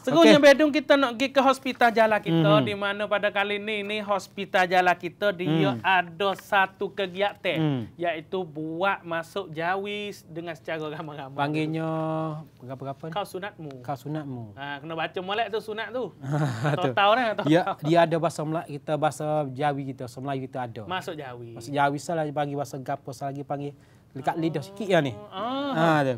Seterusnya okay. bedung kita nak pergi ke hospital jala kita mm -hmm. di mana pada kali ini ini hospital jala kita dia mm. ada satu kegiatan mm. iaitu buat masuk jawi dengan secara ramai-ramai. Panggilnya apa-apa ni? Kau sunatmu. Kau sunatmu. Ha, kena baca molek tu sunat tu. Total lah dia, dia ada bahasa Melayu kita bahasa Jawi kita, bahasa Melayu kita ada. Masuk Jawi. Masuk Jawi salah bagi bahasa gapo salah lagi panggil dekat oh. lidah sikit ya ni. Oh. Ha tu.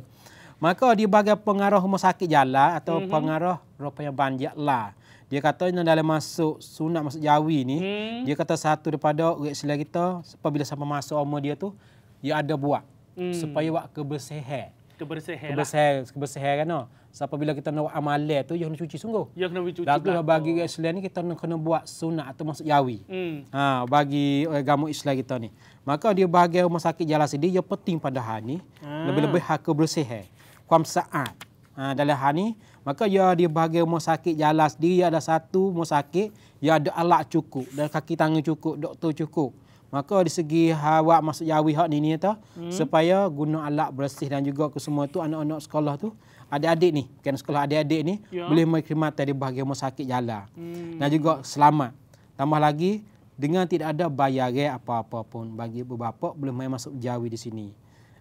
Maka dia bagi pengaruh rumah sakit jalan atau mm-hmm. pengaruh rupanya banjak lah. Dia kata dalam masuk sunat masuk jawi ni, mm-hmm. dia kata satu daripada orang selera kita, apabila sampai masuk rumah dia tu, dia ada buat. Mm. Supaya buat kebersihan. Kebersihan lah. Kebersihan, lah. kebersihan kan. No? Sebab bila kita nak amalan tu, dia kena cuci sungguh. Ya kena cuci Lalu lah. bagi orang oh. selera ni, kita kena buat sunat atau masuk jawi. Mm. Ha, bagi agama Islam kita ni. Maka dia bagi rumah sakit jalan sedih, yang penting pada hari ni, ah. lebih-lebih hak kebersihan. ความสะอาดอ่าดัลฮานี ha, maka ya dia bagi rumah sakit jalan sendiri ada satu rumah sakit ya ada alat cukup dan kaki tangan cukup doktor cukup maka di segi hawa masuk jawi hak ni ni tu, hmm. supaya guna alat bersih dan juga ke semua tu anak-anak sekolah tu adik-adik ni kan sekolah adik-adik ni ya. boleh mengkhidmat dari bagi rumah sakit jalan hmm. dan juga selamat tambah lagi dengan tidak ada bayar apa-apa pun bagi ibu bapa boleh main masuk jawi di sini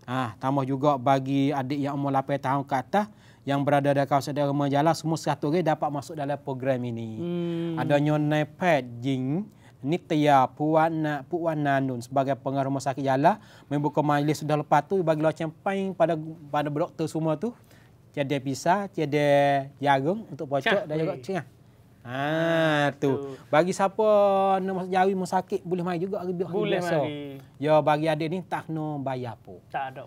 Ah, ha, tambah juga bagi adik yang umur 8 tahun ke atas yang berada dalam kawasan daerah Majalah semua 100 orang dapat masuk dalam program ini. Hmm. Adanya Nepet Jing Nitya Puwana Puwananun sebagai pengarah rumah sakit Jalah membuka majlis sudah lepas tu bagi lawan campain pada pada doktor semua tu. Tiada pisah, tiada jarum untuk pocok dan juga cengah. Ha, ha tu. Bagi siapa nak masuk jawi mau sakit boleh mai juga biar Boleh mari. Ya bagi adik ni tak kena bayar pun. Tak ada.